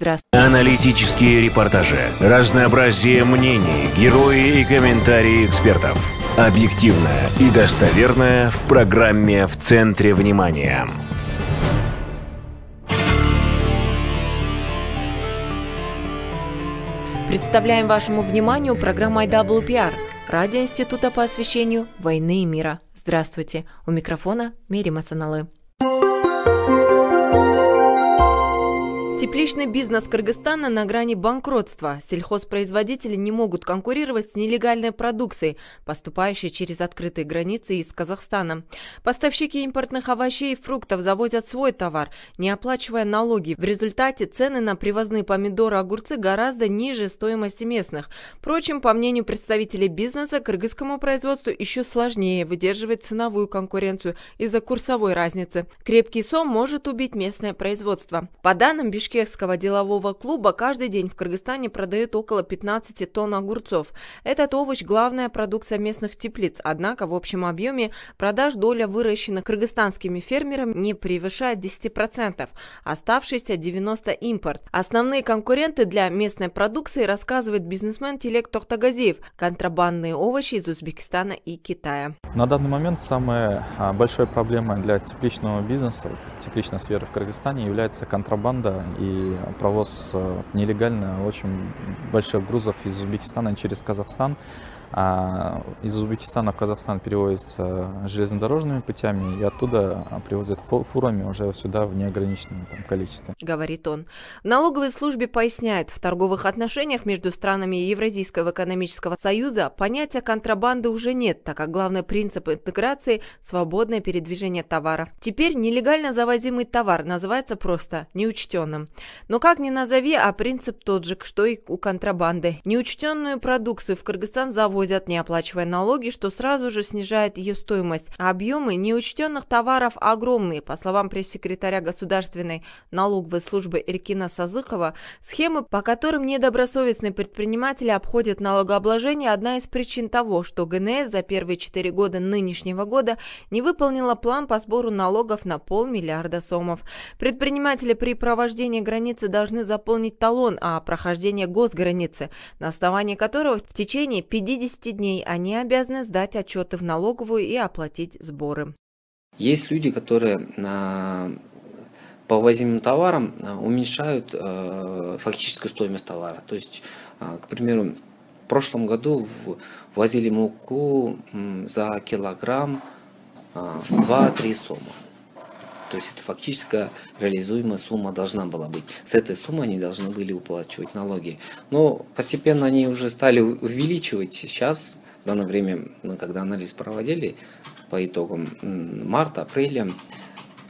Здравствуйте. Аналитические репортажи, разнообразие мнений, герои и комментарии экспертов. Объективное и достоверное в программе «В центре внимания». Представляем вашему вниманию программу IWPR – Радио Института по освещению войны и мира. Здравствуйте! У микрофона Мири Масаналы. Тепличный бизнес Кыргызстана на грани банкротства. Сельхозпроизводители не могут конкурировать с нелегальной продукцией, поступающей через открытые границы из Казахстана. Поставщики импортных овощей и фруктов завозят свой товар, не оплачивая налоги. В результате цены на привозные помидоры и огурцы гораздо ниже стоимости местных. Впрочем, по мнению представителей бизнеса, кыргызскому производству еще сложнее выдерживать ценовую конкуренцию из-за курсовой разницы. Крепкий сом может убить местное производство. По данным Бишкек бишкекского делового клуба каждый день в Кыргызстане продают около 15 тонн огурцов. Этот овощ – главная продукция местных теплиц, однако в общем объеме продаж доля выращенных кыргызстанскими фермерами не превышает 10%, оставшиеся 90% импорт. Основные конкуренты для местной продукции рассказывает бизнесмен Телек Тохтагазиев – контрабандные овощи из Узбекистана и Китая. На данный момент самая а, большая проблема для тепличного бизнеса, тепличной сферы в Кыргызстане является контрабанда и провоз э, нелегально а очень больших грузов из Узбекистана через Казахстан. А из Узбекистана в Казахстан перевозится железнодорожными путями и оттуда а, привозят фурами уже сюда в неограниченном там, количестве. Говорит он. В налоговой службе поясняет, в торговых отношениях между странами Евразийского экономического союза понятия контрабанды уже нет, так как главный принцип интеграции – свободное передвижение товаров. Теперь нелегально завозимый товар называется просто неучтенным. Но как ни назови, а принцип тот же, что и у контрабанды. Неучтенную продукцию в Кыргызстан завозят ввозят, не оплачивая налоги, что сразу же снижает ее стоимость. А объемы неучтенных товаров огромные. По словам пресс-секретаря Государственной налоговой службы Иркина Сазыкова, схемы, по которым недобросовестные предприниматели обходят налогообложение, одна из причин того, что ГНС за первые четыре года нынешнего года не выполнила план по сбору налогов на полмиллиарда сомов. Предприниматели при провождении границы должны заполнить талон о а прохождении госграницы, на основании которого в течение 50 60 дней они обязаны сдать отчеты в налоговую и оплатить сборы. Есть люди, которые а, по возимым товарам а, уменьшают э, фактическую стоимость товара. То есть, а, к примеру, в прошлом году возили муку за килограмм 2-3 сома. То есть это фактически реализуемая сумма должна была быть. С этой суммы они должны были уплачивать налоги. Но постепенно они уже стали увеличивать сейчас, в данное время, мы когда анализ проводили по итогам марта, апреля,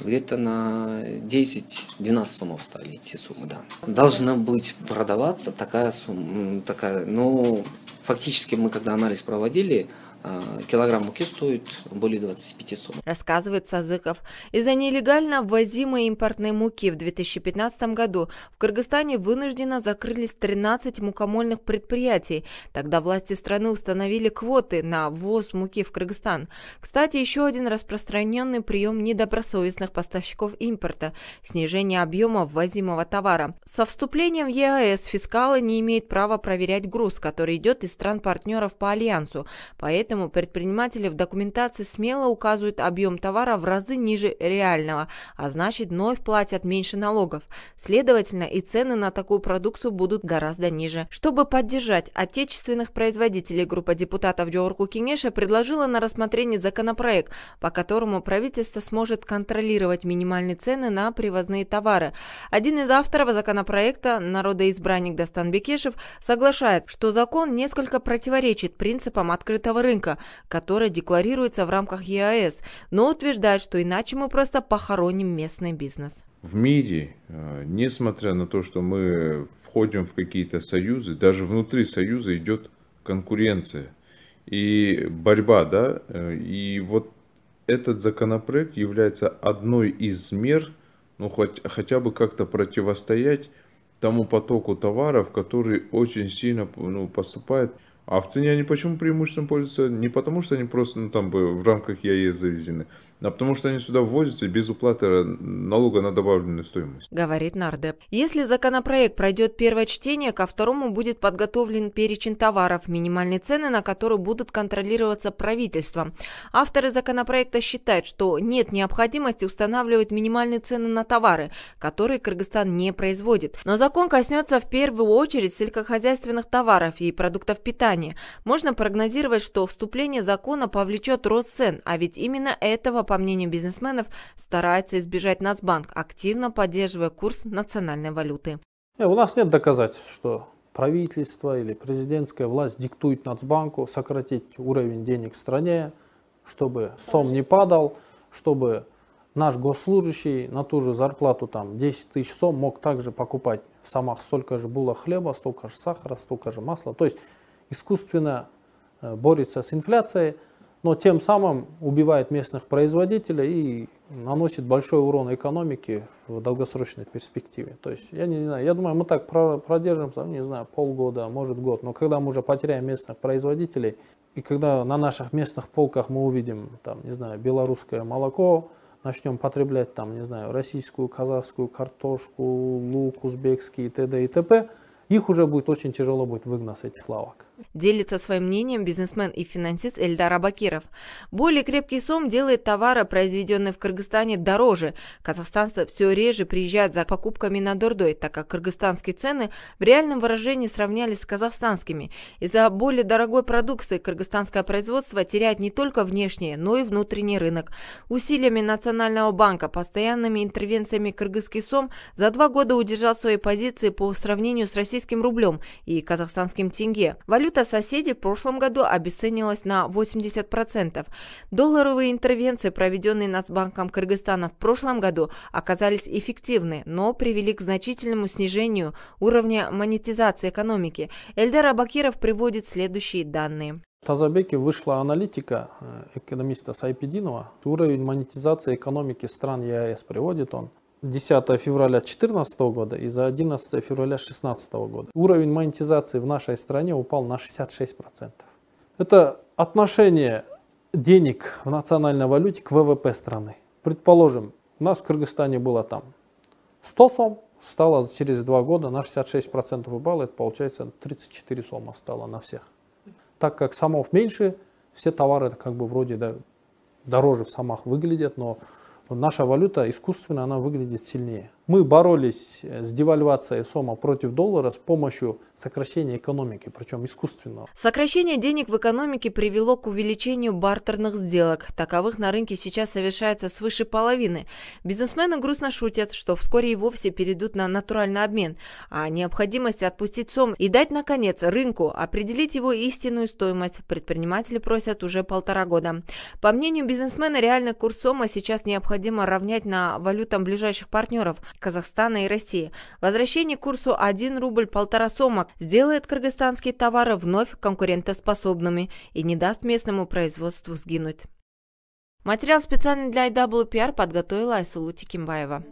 где-то на 10-12 суммов стали эти суммы, да. Должна быть продаваться такая сумма, такая, ну, фактически мы когда анализ проводили, а, килограмм муки стоит более 25 сом. Рассказывает Сазыков. Из-за нелегально ввозимой импортной муки в 2015 году в Кыргызстане вынужденно закрылись 13 мукомольных предприятий. Тогда власти страны установили квоты на ввоз муки в Кыргызстан. Кстати, еще один распространенный прием недобросовестных поставщиков импорта – снижение объема ввозимого товара. Со вступлением в ЕАЭС фискалы не имеют права проверять груз, который идет из стран-партнеров по Альянсу. Поэтому Поэтому предприниматели в документации смело указывают объем товара в разы ниже реального, а значит вновь платят меньше налогов. Следовательно, и цены на такую продукцию будут гораздо ниже. Чтобы поддержать отечественных производителей, группа депутатов Джоурку Кенеша предложила на рассмотрение законопроект, по которому правительство сможет контролировать минимальные цены на привозные товары. Один из авторов законопроекта, народоизбранник Дастан Бекешев, соглашается, что закон несколько противоречит принципам открытого рынка, помойка, которая декларируется в рамках ЕАЭС, но утверждает, что иначе мы просто похороним местный бизнес. В мире, э, несмотря на то, что мы входим в какие-то союзы, даже внутри союза идет конкуренция и борьба, да, э, и вот этот законопроект является одной из мер, ну хоть, хотя бы как-то противостоять тому потоку товаров, который очень сильно ну, поступает а в цене они почему преимуществом пользуются? Не потому, что они просто ну, там в рамках ЕАЭ завезены, а потому, что они сюда ввозятся без уплаты э, налога на добавленную стоимость. Говорит Нардеп. Если законопроект пройдет первое чтение, ко второму будет подготовлен перечень товаров, минимальные цены на которые будут контролироваться правительством. Авторы законопроекта считают, что нет необходимости устанавливать минимальные цены на товары, которые Кыргызстан не производит. Но закон коснется в первую очередь сельскохозяйственных товаров и продуктов питания стране, можно прогнозировать, что вступление закона повлечет рост цен, а ведь именно этого, по мнению бизнесменов, старается избежать Нацбанк, активно поддерживая курс национальной валюты. у нас нет доказательств, что правительство или президентская власть диктует Нацбанку сократить уровень денег в стране, чтобы сом не падал, чтобы наш госслужащий на ту же зарплату там 10 тысяч сом мог также покупать в самах столько же было хлеба, столько же сахара, столько же масла. То есть искусственно э, борется с инфляцией, но тем самым убивает местных производителей и наносит большой урон экономике в долгосрочной перспективе. То есть, я не знаю, я думаю, мы так продержимся, ну, не знаю, полгода, может год, но когда мы уже потеряем местных производителей, и когда на наших местных полках мы увидим, там, не знаю, белорусское молоко, начнем потреблять, там, не знаю, российскую, казахскую картошку, лук узбекский и т.д. и т.п., их уже будет очень тяжело будет выгнать с этих лавок. Делится своим мнением бизнесмен и финансист Эльдар Абакиров. Более крепкий сом делает товары, произведенные в Кыргызстане, дороже. Казахстанцы все реже приезжают за покупками на Дордой, так как кыргызстанские цены в реальном выражении сравнялись с казахстанскими. Из-за более дорогой продукции кыргызстанское производство теряет не только внешний, но и внутренний рынок. Усилиями Национального банка, постоянными интервенциями кыргызский сом за два года удержал свои позиции по сравнению с российским российским рублем и казахстанским тенге. Валюта соседей в прошлом году обесценилась на 80%. Долларовые интервенции, проведенные Нацбанком Кыргызстана в прошлом году, оказались эффективны, но привели к значительному снижению уровня монетизации экономики. Эльдар Абакиров приводит следующие данные. В Тазабеке вышла аналитика э, экономиста Сайпединова. Уровень монетизации экономики стран ЕАЭС приводит он. 10 февраля 2014 года и за 11 февраля 2016 года. Уровень монетизации в нашей стране упал на 66%. Это отношение денег в национальной валюте к ВВП страны. Предположим, у нас в Кыргызстане было там 100 сом, стало через 2 года на 66% упало, это получается 34 сома стало на всех. Так как сомов меньше, все товары как бы вроде да, дороже в самах выглядят, но наша валюта искусственно она выглядит сильнее. Мы боролись с девальвацией сома против доллара с помощью сокращения экономики, причем искусственного. Сокращение денег в экономике привело к увеличению бартерных сделок. Таковых на рынке сейчас совершается свыше половины. Бизнесмены грустно шутят, что вскоре и вовсе перейдут на натуральный обмен. А необходимость отпустить сом и дать, наконец, рынку определить его истинную стоимость предприниматели просят уже полтора года. По мнению бизнесмена, реальный курс сома сейчас необходимо равнять на валютам ближайших партнеров – Казахстана и России. Возвращение к курсу 1 рубль полтора сомок сделает кыргызстанские товары вновь конкурентоспособными и не даст местному производству сгинуть. Материал специально для IWPR подготовила Айсулу Тикимбаева.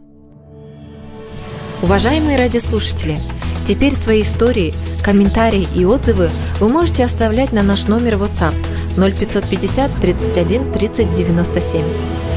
Уважаемые радиослушатели, теперь свои истории, комментарии и отзывы вы можете оставлять на наш номер WhatsApp 0550 31 30 97.